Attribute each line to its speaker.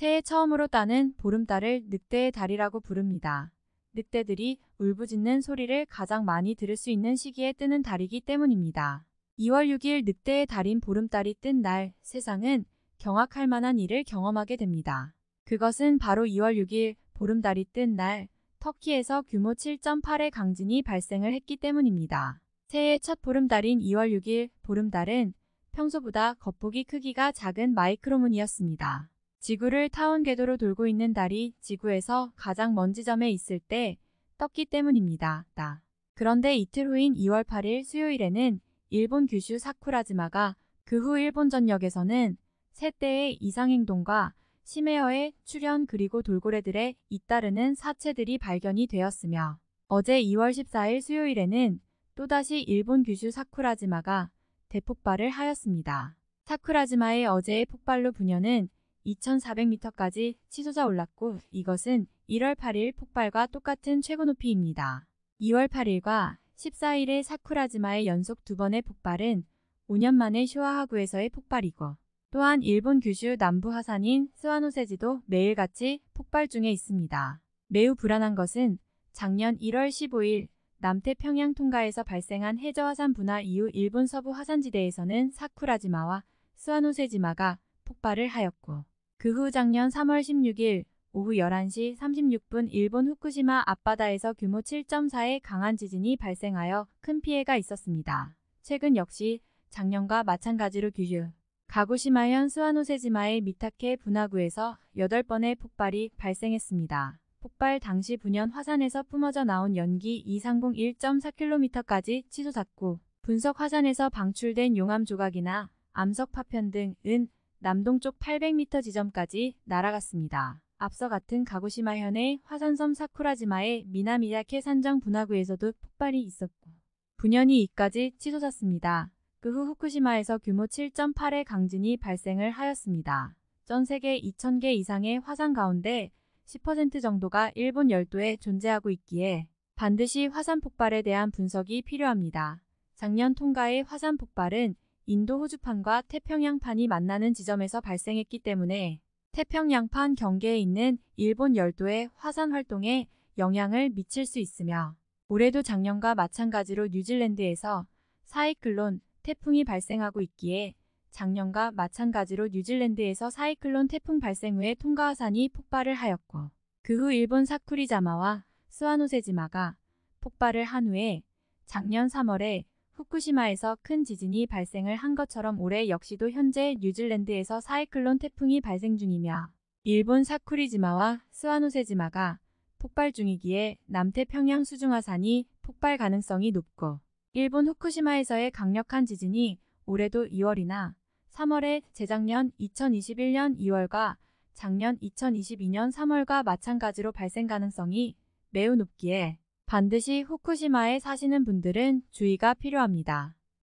Speaker 1: 새해 처음으로 따는 보름달을 늑대의 달이라고 부릅니다. 늑대들이 울부짖는 소리를 가장 많이 들을 수 있는 시기에 뜨는 달이기 때문입니다. 2월 6일 늑대의 달인 보름달이 뜬 날 세상은 경악할 만한 일을 경험하게 됩니다. 그것은 바로 2월 6일 보름달이 뜬 날 터키에서 규모 7.8의 강진이 발생을 했기 때문입니다. 새해 첫 보름달인 2월 6일 보름달은 평소보다 겉보기 크기가 작은 마이크로문이었습니다. 지구를 타운 궤도로 돌고 있는 달이 지구에서 가장 먼 지점에 있을 때 떴기 때문입니다. 다. 그런데 이틀 후인 2월 8일 수요일에는 일본 규슈 사쿠라지마가 그 후 일본 전역에서는 새 때의 이상행동과 심해어의 출현 그리고 돌고래들의 잇따르는 사체들이 발견이 되었으며 어제 2월 14일 수요일에는 또다시 일본 규슈 사쿠라지마가 대폭발을 하였습니다. 사쿠라지마의 어제의 폭발로 분녀는 2,400m까지 치솟아 올랐고 이것은 1월 8일 폭발과 똑같은 최고 높이입니다. 2월 8일과 14일의 사쿠라지마의 연속 두 번의 폭발은 5년 만에 쇼하하구에서의 폭발이고 또한 일본 규슈 남부 화산인 스와노세지도 매일같이 폭발 중에 있습니다. 매우 불안한 것은 작년 1월 15일 남태평양 통가에서 발생한 해저화산 분화 이후 일본 서부 화산지대에서는 사쿠라지마와 스와노세지마가 폭발을 하였고 그후 작년 3월 16일 오후 11시 36분 일본 후쿠시마 앞바다에서 규모 7.4의 강한 지진이 발생하여 큰 피해가 있었습니다. 최근 역시 작년과 마찬가지로 규슈, 가구시마현 스와노세지마의 미타케 분화구에서 8번의 폭발이 발생했습니다. 폭발 당시 분연 화산에서 뿜어져 나온 연기 230 1.4km까지 치솟았고 분석 화산에서 방출된 용암 조각이나 암석 파편 등은 남동쪽 800m 지점까지 날아갔습니다. 앞서 같은 가구시마현의 화산섬 사쿠라지마의 미나미야케 산정 분화구에서도 폭발이 있었고 분연이 이까지 치솟았습니다. 그 후 후쿠시마에서 규모 7.8의 강진이 발생을 하였습니다. 전 세계 2,000개 이상의 화산 가운데 10% 정도가 일본 열도에 존재하고 있기에 반드시 화산 폭발에 대한 분석이 필요합니다. 작년 통가의 화산 폭발은 인도 호주판과 태평양판이 만나는 지점에서 발생했기 때문에 태평양판 경계에 있는 일본 열도의 화산 활동에 영향을 미칠 수 있으며 올해도 작년과 마찬가지로 뉴질랜드에서 사이클론 태풍이 발생하고 있기에 작년과 마찬가지로 뉴질랜드에서 사이클론 태풍 발생 후에 통과화산이 폭발을 하였고 그 후 일본 사쿠리자마와 스와노세지마가 폭발을 한 후에 작년 3월에 후쿠시마에서 큰 지진이 발생을 한 것처럼 올해 역시도 현재 뉴질랜드에서 사이클론 태풍이 발생 중이며 일본 사쿠리지마와 스와노세지마가 폭발 중이기에 남태평양 수중화산이 폭발 가능성이 높고 일본 후쿠시마에서의 강력한 지진이 올해도 2월이나 3월에 재작년 2021년 2월과 작년 2022년 3월과 마찬가지로 발생 가능성이 매우 높기에 반드시 후쿠시마에 사시는 분들은 주의가 필요합니다.